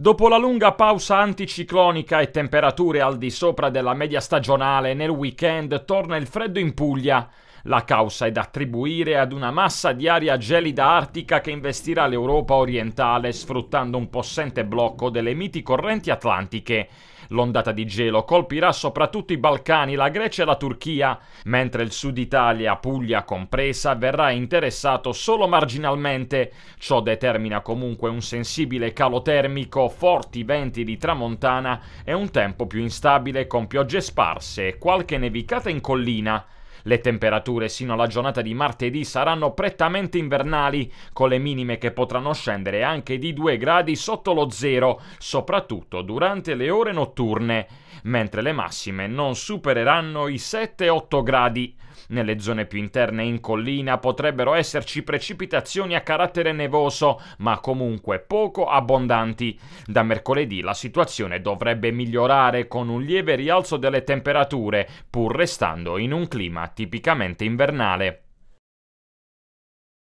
Dopo la lunga pausa anticiclonica e temperature al di sopra della media stagionale, nel weekend torna il freddo in Puglia. La causa è da attribuire ad una massa di aria gelida artica che investirà l'Europa orientale sfruttando un possente blocco delle miti correnti atlantiche. L'ondata di gelo colpirà soprattutto i Balcani, la Grecia e la Turchia, mentre il sud Italia, Puglia compresa, verrà interessato solo marginalmente. Ciò determina comunque un sensibile calo termico, forti venti di tramontana e un tempo più instabile con piogge sparse e qualche nevicata in collina. Le temperature sino alla giornata di martedì saranno prettamente invernali, con le minime che potranno scendere anche di 2 gradi sotto lo zero, soprattutto durante le ore notturne, mentre le massime non supereranno i 7-8 gradi. Nelle zone più interne in collina potrebbero esserci precipitazioni a carattere nevoso, ma comunque poco abbondanti. Da mercoledì la situazione dovrebbe migliorare con un lieve rialzo delle temperature, pur restando in un clima tipicamente invernale.